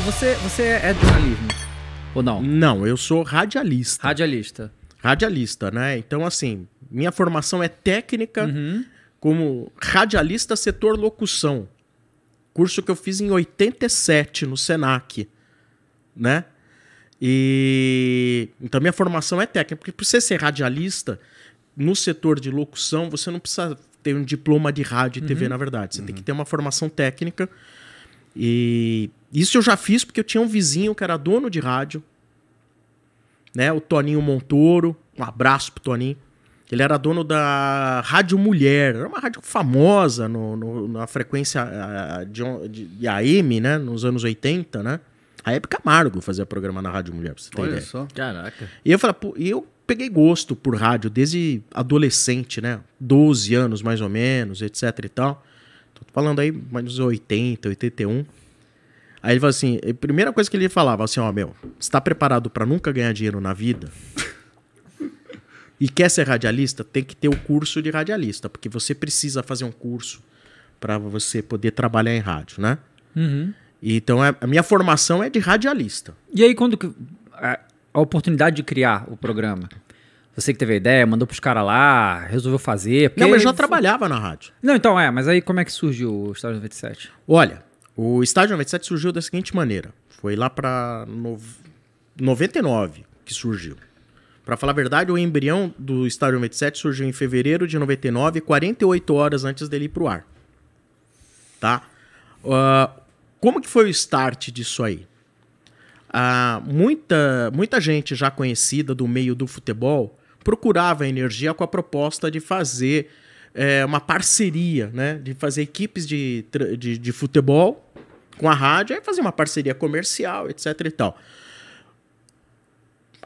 Você, você é jornalismo? Ou não? Não, eu sou radialista. Radialista. Radialista, né? Então, assim, minha formação é técnica uhum. como radialista setor locução. Curso que eu fiz em 87 no SENAC, né? E então minha formação é técnica, porque para você ser radialista no setor de locução, você não precisa ter um diploma de rádio e TV, uhum. na verdade. Você uhum. tem que uhum. ter uma formação técnica e isso eu já fiz porque eu tinha um vizinho que era dono de rádio, né? O Toninho Montoro, um abraço pro Toninho. Ele era dono da Rádio Mulher, era uma rádio famosa no, no na frequência de, de, de, AM, né? Nos anos 80, né? A época Camargo fazia programa na Rádio Mulher, pra você ter Olha ideia. Só. Caraca. E eu falei, pô, eu peguei gosto por rádio desde adolescente, né? 12 anos mais ou menos, etc e tal. Tô falando aí mais uns 80, 81. Aí ele falou assim: a primeira coisa que ele falava assim: ó, meu, meu, está preparado para nunca ganhar dinheiro na vida? e quer ser radialista? Tem que ter o curso de radialista, porque você precisa fazer um curso para você poder trabalhar em rádio, né? Uhum. Então é, a minha formação é de radialista. E aí quando a, a oportunidade de criar o programa, você que teve a ideia, mandou pros caras lá, resolveu fazer. Não, mas já trabalhava na rádio. Não, então é, mas aí como é que surgiu o Estádio 97? Olha, o Estádio 97 surgiu da seguinte maneira. Foi lá para no... 99 que surgiu. Para falar a verdade, o embrião do Estádio 97 surgiu em fevereiro de 99, 48 horas antes dele ir para o ar. Tá? Uh, como que foi o start disso aí? Uh, muita, muita gente já conhecida do meio do futebol procurava energia com a proposta de fazer é, uma parceria, né? De fazer equipes de, de, de futebol com a rádio, aí fazer uma parceria comercial, etc e tal.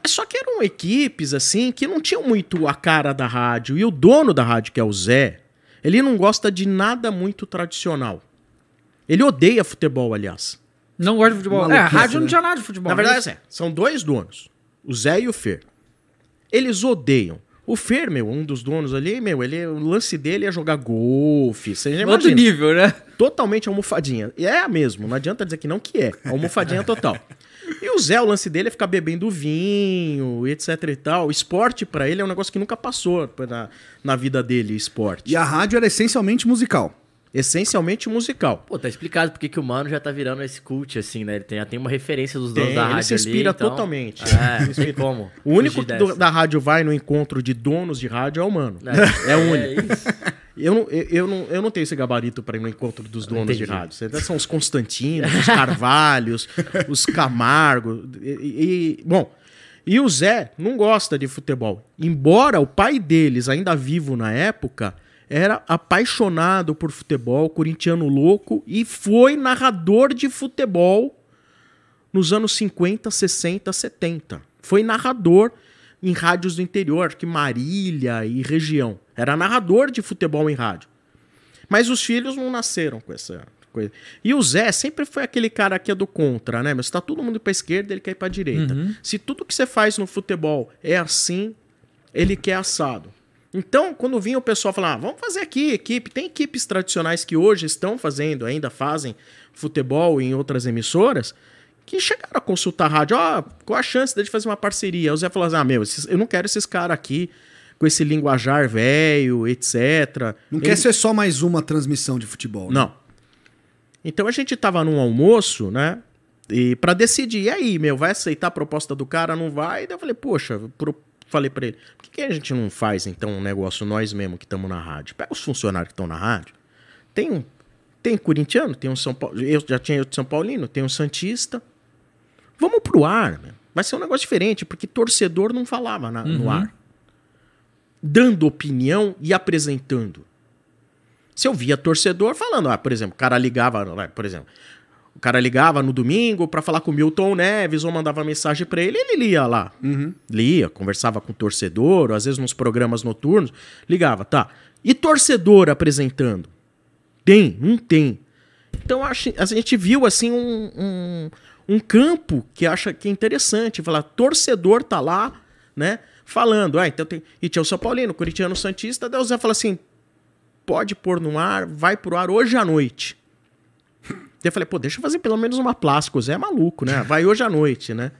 Mas só que eram equipes, assim, que não tinham muito a cara da rádio. E o dono da rádio, que é o Zé, ele não gosta de nada muito tradicional. Ele odeia futebol, aliás. Não gosta de futebol. é, a rádio né? não tinha nada de futebol. Na né? verdade, é, são dois donos, o Zé e o Fer. Eles odeiam. O Fer, meu, um dos donos ali, meu, ele, o lance dele é jogar golfe. Outro nível, né? Totalmente almofadinha. E é mesmo, não adianta dizer que não que é. Almofadinha total. E o Zé, o lance dele é ficar bebendo vinho, etc e tal. O esporte para ele é um negócio que nunca passou na, na vida dele, esporte. E a rádio era essencialmente musical essencialmente musical. Pô, tá explicado porque que o Mano já tá virando esse cult, assim, né? Ele tem, já tem uma referência dos donos tem, da rádio. Ele se inspira ali, então- totalmente. Então... É, como. O único que do, da rádio vai no encontro de donos de rádio é o Mano. É, é o é único. É isso. Eu não, eu, eu, não, eu não tenho esse gabarito para ir no encontro dos donos de rádio. São os Constantinos, os Carvalhos, os Camargo. E, e, bom, e o Zé não gosta de futebol. Embora o pai deles, ainda vivo na época, era apaixonado por futebol, corintiano louco e foi narrador de futebol nos anos 50, 60, 70. Foi narrador em rádios do interior, que Marília e região. Era narrador de futebol em rádio. Mas os filhos não nasceram com essa coisa. E o Zé sempre foi aquele cara que é do contra, né? Mas tá todo mundo pra esquerda, ele quer ir pra direita. Uhum. Se tudo que você faz no futebol é assim, ele quer assado. Então, quando vinha o pessoal falar, ah, vamos fazer aqui equipe, tem equipes tradicionais que hoje estão fazendo, ainda fazem futebol em outras emissoras, que chegaram a consultar a rádio, ó, oh, qual a chance de fazer uma parceria? O Zé falou assim, ah, meu, eu não quero esses caras aqui com esse linguajar velho, etc. Não Ele... quer ser só mais uma transmissão de futebol. Né? Não. Então a gente tava num almoço, né? E para decidir, e aí, meu, vai aceitar a proposta do cara, não vai? Daí eu falei, poxa, pro falei para ele, por que, que, a gente não faz então um negócio nós mesmo que estamos na rádio? Pega os funcionários que estão na rádio. Tem um tem corintiano, tem um São Paulo, eu já tinha eu de São Paulino, tem um santista. Vamos pro ar, né? Vai ser um negócio diferente, porque torcedor não falava na, uhum. no ar. Dando opinião e apresentando. Se eu via torcedor falando, ah, por exemplo, o cara ligava, né, por exemplo, o cara ligava no domingo para falar com o Milton Neves ou mandava mensagem para ele, ele lia lá. Uhum. Lia, conversava com o torcedor, às vezes nos programas noturnos, ligava, tá. E torcedor apresentando? Tem, não tem. Então acho, a gente viu assim um, um, um campo que acha que é interessante, falar torcedor tá lá, né, falando, ah, então tem, e tinha o São Paulino, o Curitiano Santista, Deus é, fala assim, pode pôr no ar, vai pro ar hoje à noite. Daí eu falei, pô, deixa eu fazer pelo menos uma plástica. O Zé é maluco, né? Vai hoje à noite, né?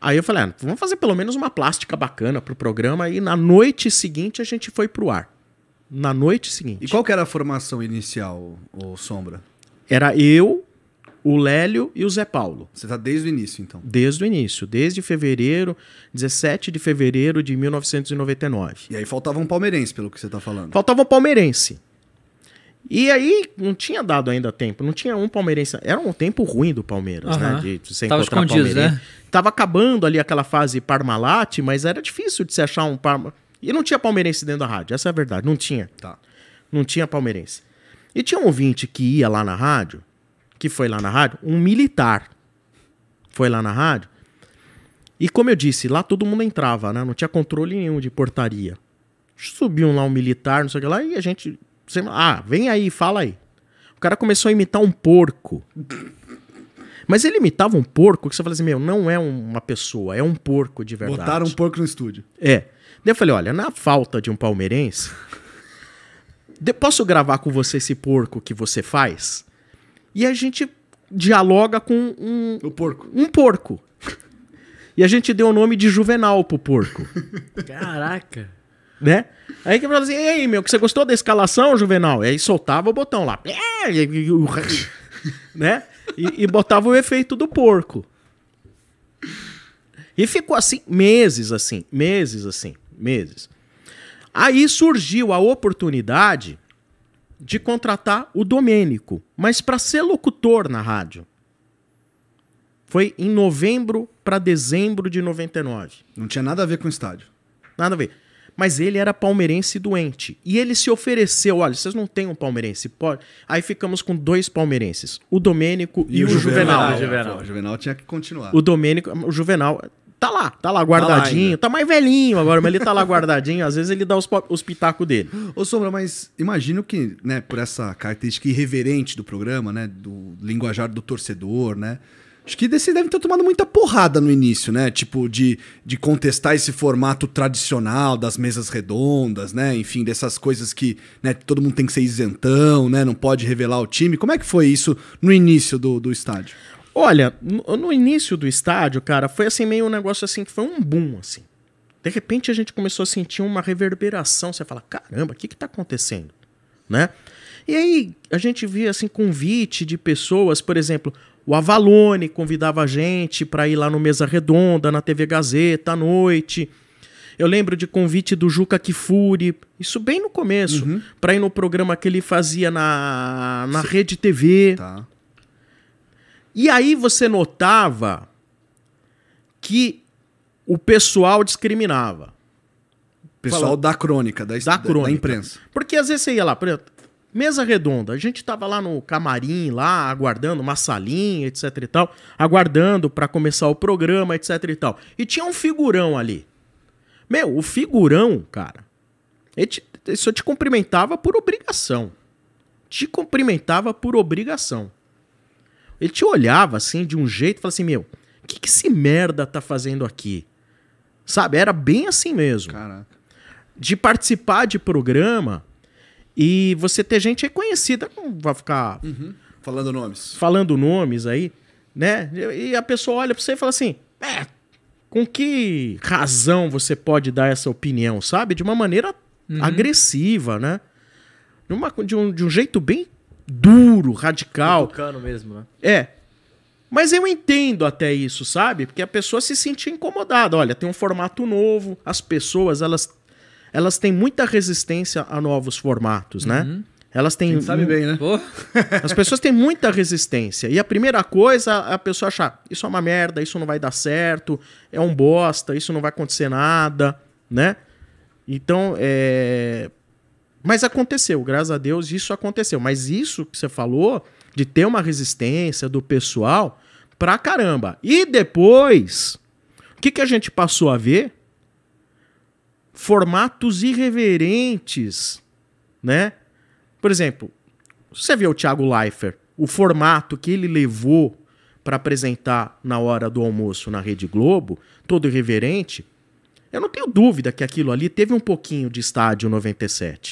Aí eu falei, ah, vamos fazer pelo menos uma plástica bacana pro programa. E na noite seguinte a gente foi pro ar. Na noite seguinte. E qual que era a formação inicial, o Sombra? Era eu, o Lélio e o Zé Paulo. Você tá desde o início, então? Desde o início, desde fevereiro, 17 de fevereiro de 1999. E aí faltava um palmeirense, pelo que você tá falando. Faltava um palmeirense. E aí, não tinha dado ainda tempo, não tinha um palmeirense. Era um tempo ruim do Palmeiras, uhum. né? De, de você Tava encontrar palmeirense. Né? Tava acabando ali aquela fase Parmalat, mas era difícil de se achar um Parma. E não tinha palmeirense dentro da rádio, essa é a verdade, não tinha. Tá. Não tinha palmeirense. E tinha um ouvinte que ia lá na rádio, que foi lá na rádio, um militar. Foi lá na rádio. E como eu disse, lá todo mundo entrava, né? Não tinha controle nenhum de portaria. Subiam lá um militar, não sei o que lá, e a gente você, ah, vem aí, fala aí. O cara começou a imitar um porco. Mas ele imitava um porco que você fala assim: meu, não é uma pessoa, é um porco de verdade. Botaram um porco no estúdio. É. Daí eu falei: olha, na falta de um palmeirense, posso gravar com você esse porco que você faz? E a gente dialoga com um. O porco. Um porco. E a gente deu o nome de Juvenal pro porco. Caraca né? Aí que falava assim, ei meu, que você gostou da escalação, Juvenal? E aí soltava o botão lá. É, né? E, e botava o efeito do porco. E ficou assim meses, assim, meses, assim, meses. Aí surgiu a oportunidade de contratar o Domênico, mas para ser locutor na rádio. Foi em novembro para dezembro de 99. Não tinha nada a ver com o estádio. Nada a ver mas ele era palmeirense doente. E ele se ofereceu: olha, vocês não têm um palmeirense, pode. Aí ficamos com dois palmeirenses, o Domênico e, e o, Juvenal. Juvenal. O, Juvenal. Pô, o Juvenal tinha que continuar. O Domênico, o Juvenal tá lá, tá lá guardadinho, tá, lá tá, mais velhinho agora, mas ele tá lá guardadinho, às vezes ele dá os, os pitacos dele. Ô Sombra, mas imagino que, né, por essa característica irreverente do programa, né, do linguajar do torcedor, né, Acho que vocês devem ter tomado muita porrada no início, né? Tipo, de, de contestar esse formato tradicional das mesas redondas, né? Enfim, dessas coisas que né, todo mundo tem que ser isentão, né? Não pode revelar o time. Como é que foi isso no início do, do estádio? Olha, no, no início do estádio, cara, foi assim meio um negócio assim que foi um boom, assim. De repente a gente começou a sentir uma reverberação. Você fala, caramba, o que que tá acontecendo? Né? E aí a gente via assim convite de pessoas, por exemplo, o Avalone convidava a gente para ir lá no Mesa Redonda, na TV Gazeta à noite. Eu lembro de convite do Juca Kifuri, isso bem no começo, uhum. para ir no programa que ele fazia na, na Rede TV. Tá. E aí você notava que o pessoal discriminava. Pessoal Fala, da crônica, da, da, crônica. da imprensa. Porque às vezes você ia lá, por exemplo, Mesa redonda. A gente estava lá no camarim, lá aguardando uma salinha, etc e tal, aguardando para começar o programa, etc e tal. E tinha um figurão ali. Meu, o figurão, cara, ele ele só te cumprimentava por obrigação. Te cumprimentava por obrigação. Ele te olhava assim de um jeito e falava assim: Meu, o que, que esse merda tá fazendo aqui? Sabe? Era bem assim mesmo. Caraca. De participar de programa e você ter gente conhecida não vai ficar. Uhum. Falando nomes. Falando nomes aí, né? E a pessoa olha pra você e fala assim: é, com que razão você pode dar essa opinião, sabe? De uma maneira uhum. agressiva, né? De, uma, de, um, de um jeito bem duro, radical. Tocando mesmo, né? É. Mas eu entendo até isso, sabe? Porque a pessoa se sente incomodada. Olha, tem um formato novo, as pessoas, elas elas têm muita resistência a novos formatos, né? uhum. né? Elas têm. Quem sabe bem, né? As pessoas têm muita resistência. E a primeira coisa, a pessoa achar: isso é uma merda, isso não vai dar certo, é um bosta, isso não vai acontecer nada, né? Então, é. Mas aconteceu, graças a Deus, isso aconteceu. Mas isso que você falou, de ter uma resistência do pessoal, pra caramba. E depois, o que, que a gente passou a ver? formatos irreverentes, né? Por exemplo, você vê o Thiago Leifert, o formato que ele levou para apresentar na hora do almoço na Rede Globo, todo irreverente, eu não tenho dúvida que aquilo ali teve um pouquinho de estádio 97.